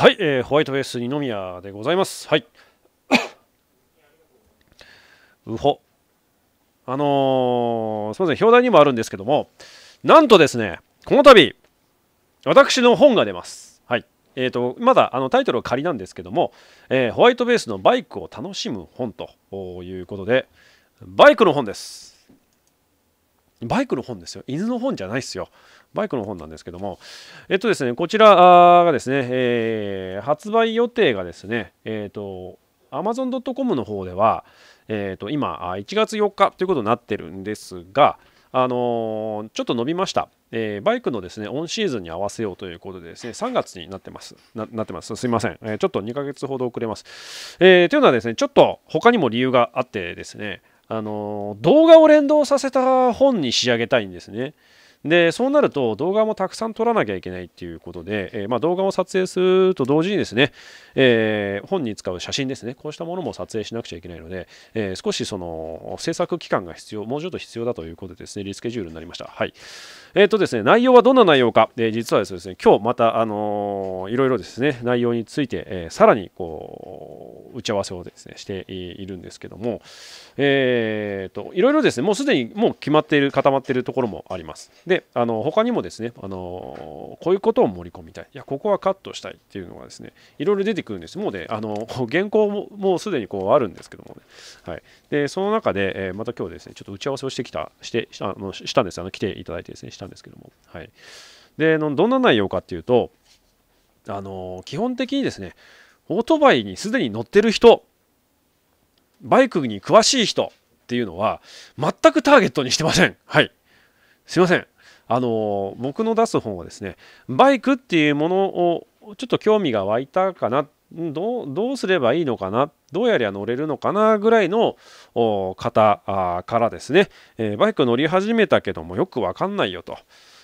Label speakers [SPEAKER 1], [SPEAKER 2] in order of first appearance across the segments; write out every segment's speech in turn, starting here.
[SPEAKER 1] はい、えー、ホワイトベース二宮でございます。はい。う ほ。あのー、すみません、表題にもあるんですけども、なんとですね、この度、私の本が出ます。はい。えーと、とまだあのタイトルは仮なんですけども、えー、ホワイトベースのバイクを楽しむ本ということで、バイクの本です。バイクの本ですよ。犬の本じゃないですよ。バイクの本なんですけども、えっとですね、こちらがですね、えー、発売予定がですね、えっ、ー、と、amazon.com の方では、えっ、ー、と、今、1月4日ということになってるんですが、あのちょっと伸びました、えー、バイクのですねオンシーズンに合わせようということでですね3月になってますなってますすいません、えー、ちょっと2ヶ月ほど遅れます、えー、というのはですねちょっと他にも理由があってですねあの動画を連動させた本に仕上げたいんですね。でそうなると動画もたくさん撮らなきゃいけないっていうことで、えー、まあ、動画を撮影すると同時にですね、えー、本に使う写真ですねこうしたものも撮影しなくちゃいけないので、えー、少しその制作期間が必要もうちょっと必要だということでですねリスケジュールになりましたはいえっ、とですね内容はどんな内容か、え実はですね今日またあのいろいろですね内容について、えさらにこう打ち合わせをですねしているんですけどもえっ、といろいろですねもうすでにもう決まっている固まっているところもありますであの他にもですねあのこういうことを盛り込みたいいやここはカットしたいっていうのがですねいろいろ出てくるんですもうねあの原稿ももうすでにこうあるんですけどもね、はい、でその中で、えー、また今日ですねちょっと打ち合わせをしてきたしてあのしたんですあの来ていただいてですねしたんですけども、はい、でどんな内容かっていうとあの基本的にですねオートバイにすでに乗ってる人バイクに詳しい人っていうのは全くターゲットにしてません。はい。すいません。あの僕の出す本はですねバイクっていうものをちょっと興味が湧いたかなどうどうすればいいのかなどうやりゃ乗れるのかなぐらいの方からですね、えー、バイク乗り始めたけどもよくわかんないよと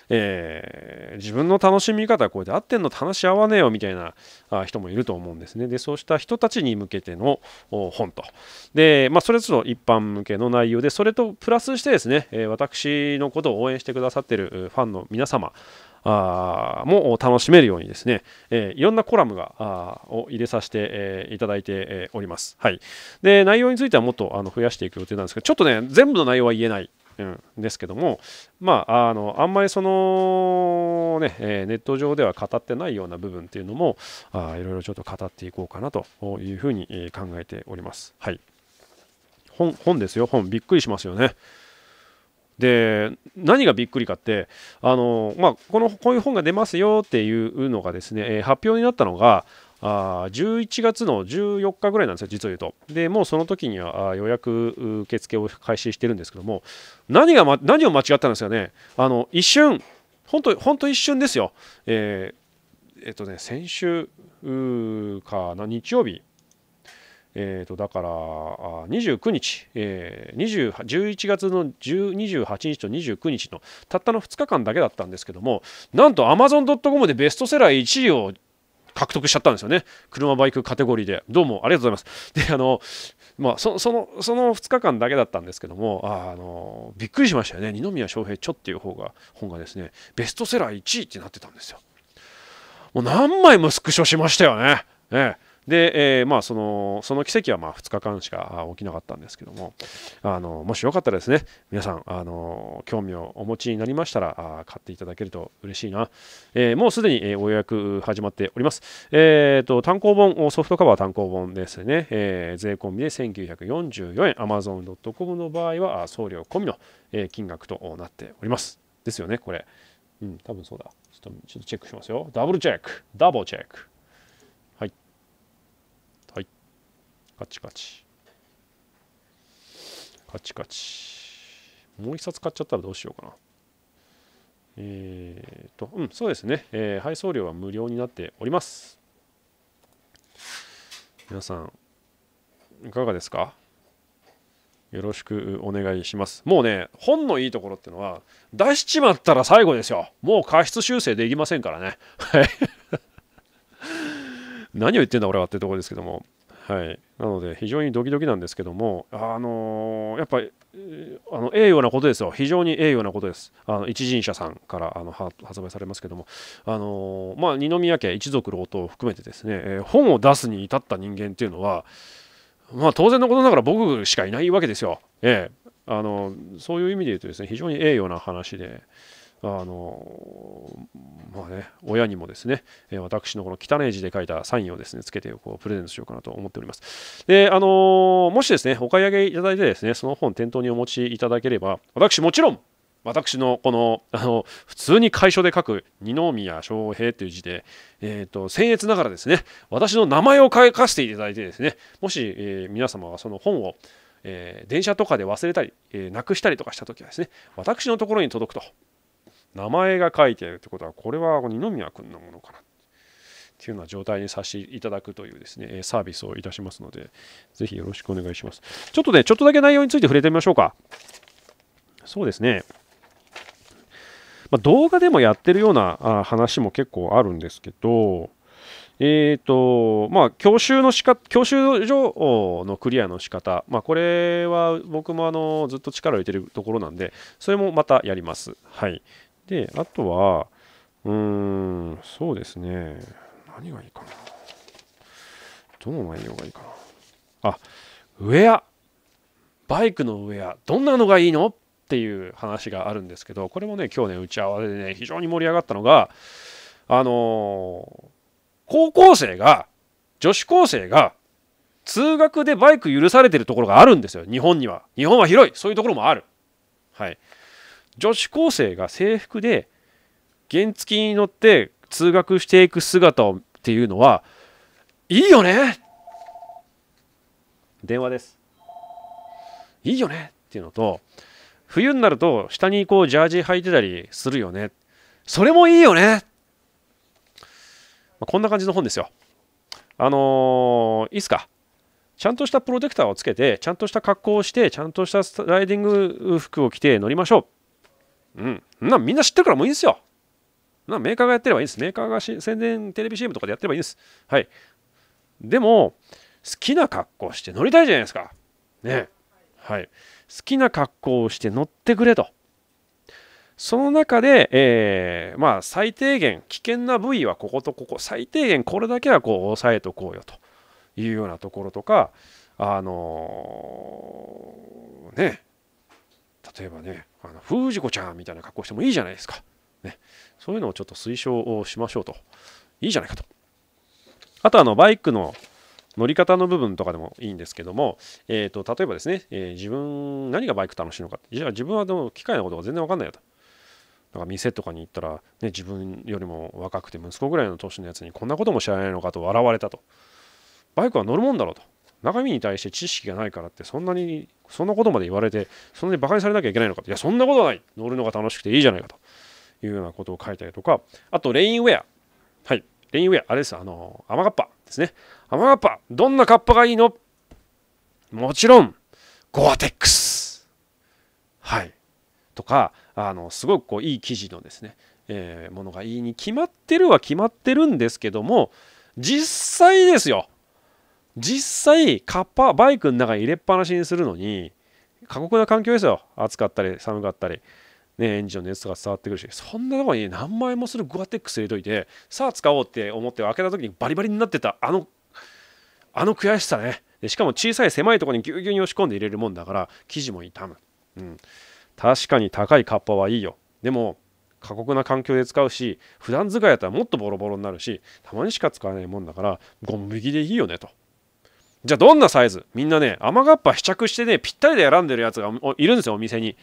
[SPEAKER 1] えー、自分の楽しみ方はこれで合ってんのと話し合わねえよみたいな人もいると思うんですね。で、そうした人たちに向けての本と。で、まあ、それぞれ一般向けの内容で、それとプラスしてですね、え私のことを応援してくださってるファンの皆様、あも楽しめるようにですね、えー、いろんなコラムがあを入れさせて、えー、いただいて、おります。はい、で内容についてはもっとあの増やしていく予定なんですけど、ちょっとね、全部の内容は言えないうん、ですけども、まあ、あのあんまりそのね、えネット上では語ってないような部分っていうのもあいろいろちょっと語っていこうかなというふうに考えております。はい、本本ですよ本びっくりしますよね。で何がびっくりかってあの、まあ、このこういう本が出ますよっていうのがですね、え発表になったのがあ11月の14日ぐらいなんですよ、実を言うと。でもうその時には予約受付を開始してるんですけども、何が、ま、何を間違ったんですかね、あの一瞬、本当、本当一瞬ですよ、えー、えっ、とね、先週かな、日曜日、えー、とだから29日、えー、11月の28日と29日のたったの2日間だけだったんですけどもなんと Amazon.com でベストセラー1位を獲得しちゃったんですよね。車バイクカテゴリーで。どうもありがとうございます。で、あの、まあ、そそのその2日間だけだったんですけども、あ、あのびっくりしましたよね。二宮翔平著っていう方が本がですね、ベストセラー1位ってなってたんですよ。もう何枚もスクショしましたよね。ねで、えー、まあそのその奇跡はまあ2日間しか起きなかったんですけどもあのもしよかったらですね皆さんあの興味をお持ちになりましたら買っていただけると嬉しいな、えー、もうすでに、えー、お予約始まっております、えーと、単行本ソフトカバー単行本ですね、えー、税込みで1944円 Amazon.com の場合は送料込みの、え金額となっておりますですよねこれうん多分そうだちょっとチェックしますよダブルチェックダブルチェックカチカチ。カチカチ。もう一冊買っちゃったらどうしようかな。えーと、うん、そうですね、えー、配送料は無料になっております。皆さん、いかがですかよろしくお願いします。もうね、本のいいところってのは、出しちまったら最後ですよ。もう過失修正できませんからね。何を言ってんだ俺はってところですけども。はい、なので非常にドキドキなんですけども、あのー、やっぱりあの栄誉なことですよ、非常に栄誉なことです、あの一人者さんからあの発売されますけども、あのー、まあ、二宮家一族老頭を含めてですね、えー、本を出すに至った人間っていうのは、まあ、当然のことながら僕しかいないわけですよ、えーあのそういう意味で言うとですね非常に栄誉な話で。あのまあね、親にもですね、え私のこの汚い字で書いたサインをですね、つけてこうプレゼントしようかなと思っております。で、あのもしですね、お買い上げいただいてですね、その本店頭にお持ちいただければ、私もちろん、私のこの、あの、普通に会所で書く、二宮翔平という字で、えっ、ー、と、僭越ながらですね、私の名前を書かせていただいてですね、もし、えー、皆様はその本を、えー、電車とかで忘れたり、えなくしたりとかした時はですね、私のところに届くと。名前が書いてあるってことはこれは二宮君のものかなっていうような状態にさせていただくというですねサービスをいたしますのでぜひよろしくお願いしますちょっとねちょっとだけ内容について触れてみましょうかそうですねまあ、動画でもやってるような話も結構あるんですけど、えっ、ー、と、まあ、教習の仕方、教習所のクリアの仕方、まあ、これは僕もあのずっと力を入れてるところなんで、それもまたやります。はい。で、あとは、うーん、そうですね。何がいいかな。どの内容がいいかな。あ、ウェア。バイクのウェア。どんなのがいいのっていう話があるんですけど、これもね、今日ね、打ち合わせでね、非常に盛り上がったのが、あのー、高校生が、女子高生が、通学でバイク許されてるところがあるんですよ、日本には。日本は広い、そういうところもある。はい。女子高生が制服で原付に乗って通学していく姿をっていうのはいいよね電話ですいいよねっていうのと冬になると下にこうジャージ履いてたりするよねそれもいいよね、まあ、こんな感じの本ですよあのー、いいっすかちゃんとしたプロテクターをつけてちゃんとした格好をしてちゃんとしたスライディング服を着て乗りましょううん。なみんな知ってるからもういいんですよ。なメーカーがやってればいいんです。メーカーが宣伝テレビ CM とかでやってればいいんです。はい。でも、好きな格好して乗りたいじゃないですか。ね。はい。好きな格好をして乗ってくれと。その中で、えー、まあ、最低限、危険な部位はこことここ、最低限これだけはこう、押さえとこうよというようなところとか、あのー、ね、例えばねあのジ子ちゃんみたいな格好してもいいじゃないですか、ね、そういうのをちょっと推奨をしましょうといいじゃないかとあとあのバイクの乗り方の部分とかでもいいんですけども、えーと、と例えばですね、えー、自分何がバイク楽しいのかじゃあ自分はでも機械のことが全然わかんないよとなんか店とかに行ったら、ね、自分よりも若くて息子ぐらいの年のやつにこんなことも知らないのかと笑われたとバイクは乗るもんだろうと中身に対して知識がないからってそんなにそんなことまで言われてそんなに馬鹿にされなきゃいけないのかいやそんなことはない乗るのが楽しくていいじゃないかというようなことを書いたりとかあとレインウェアはいレインウェアあれですあの雨がっぱですね雨がっぱどんなカッパがいいのもちろんゴアテックスはいとかあのすごくこういい記事のですね、えー、ものがいいに決まってるは決まってるんですけども実際ですよ実際カッパバイクの中に入れっぱなしにするのに過酷な環境ですよ暑かったり寒かったり、ね、エンジンの熱とか伝わってくるしそんなとこに何枚もするグアテックス入れといてさあ使おうって思って開けた時にバリバリになってたあのあの悔しさねでしかも小さい狭いとこにぎゅうぎゅうに押し込んで入れるもんだから生地も傷む、うん、確かに高いカッパはいいよでも過酷な環境で使うし普段使いやったらもっとボロボロになるしたまにしか使わないもんだからゴム引きでいいよねとじゃあどんなサイズみんなね雨がっぱ試着してねぴったりで選んでるやつがいるんですよお店に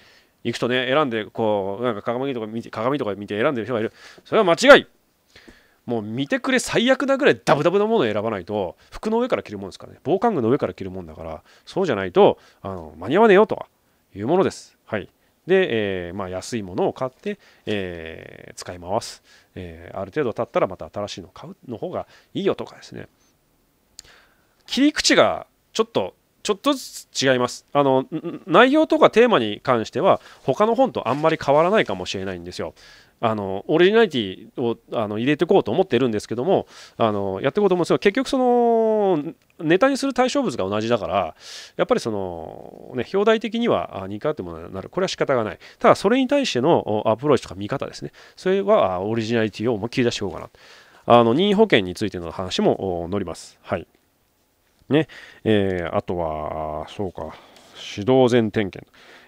[SPEAKER 1] 行くとね選んでこうなんか鏡とか見て鏡とか見て選んでる人がいるそれは間違いもう見てくれ最悪なぐらいダブダブなものを選ばないと服の上から着るもんですからね防寒具の上から着るもんだからそうじゃないとあの間に合わねえよというものですはいで、えー、まあ、安いものを買って、えー、使い回す、えー、ある程度経ったらまた新しいのを買うの方がいいよとかですね切り口がちょっとちょっとずつ違いますあの内容とかテーマに関しては他の本とあんまり変わらないかもしれないんですよあのオリジナリティをあを入れていこうと思ってるんですけどもあのやっていこうと思うんですけど結局そのネタにする対象物が同じだからやっぱりその、ね、表題的には似通ってものになるこれは仕方がないただそれに対してのアプローチとか見方ですねそれはオリジナリティを思いっきり出していこうかなあの任意保険についての話も載りますはいね、えー、あとは、そうか、指導前点検。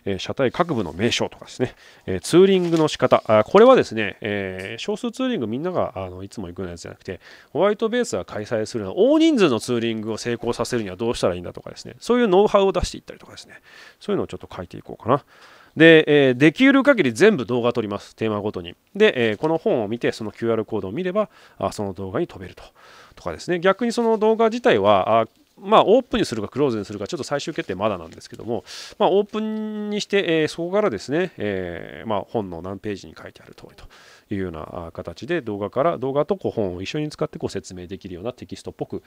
[SPEAKER 1] え車体各部の名称とかですね、えツーリングの仕方あこれはですね、えー、少数ツーリングみんながあのいつも行くようなやつじゃなくてホワイトベースが開催するのは大人数のツーリングを成功させるにはどうしたらいいんだとかですねそういうノウハウを出していったりとかですねそういうのをちょっと書いていこうかな。で、えー、できる限り全部動画撮ります、テーマごとに。で、えー、この本を見て、その QR コードを見れば、あその動画に飛べると。とかですね、逆にその動画自体は、あまあ、オープンにするかクローズにするか、ちょっと最終決定まだなんですけども、まあ、オープンにして、えー、そこからですね、えー、まあ、本の何ページに書いてある通りというような形で、動画から、動画とこう本を一緒に使ってこう説明できるようなテキストっぽく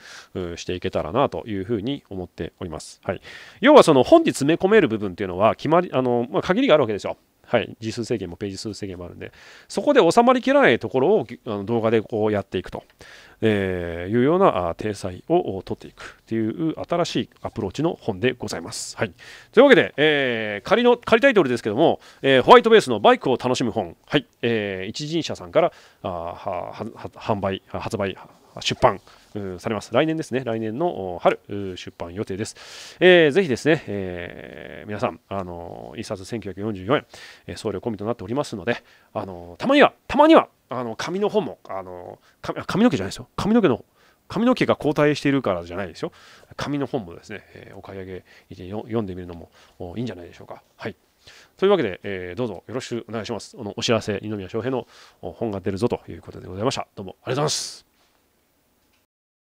[SPEAKER 1] していけたらなというふうに思っております。はい、要は、その本に詰め込める部分っていうのは、決まり、あの、まあ、限りがあるわけですよ。はい、字数制限もページ数制限もあるんで、そこで収まりきらないところをあの動画でこうやっていくと。えー、いうような体裁を取っていくという新しいアプローチの本でございます。はい、というわけで、えー、仮の仮タイトルですけども、えー、ホワイトベースのバイクを楽しむ本、はいえー、一人社さんからあはは販売発売出版されます来年ですね来年の春出版予定です、えー、ぜひですね、えー、皆さんあの1冊1944円、え送料込みとなっておりますのであのたまにはたまにはあの紙の本もあの髪の毛じゃないですよ髪の毛の髪の毛が交代しているからじゃないですよ紙の本もですね、えー、お買い上げ読んでみるのもいいんじゃないでしょうかはいというわけで、えー、どうぞよろしくお願いします。このお知らせ、二宮翔平の本が出るぞということでございました。どうもありがとうございます。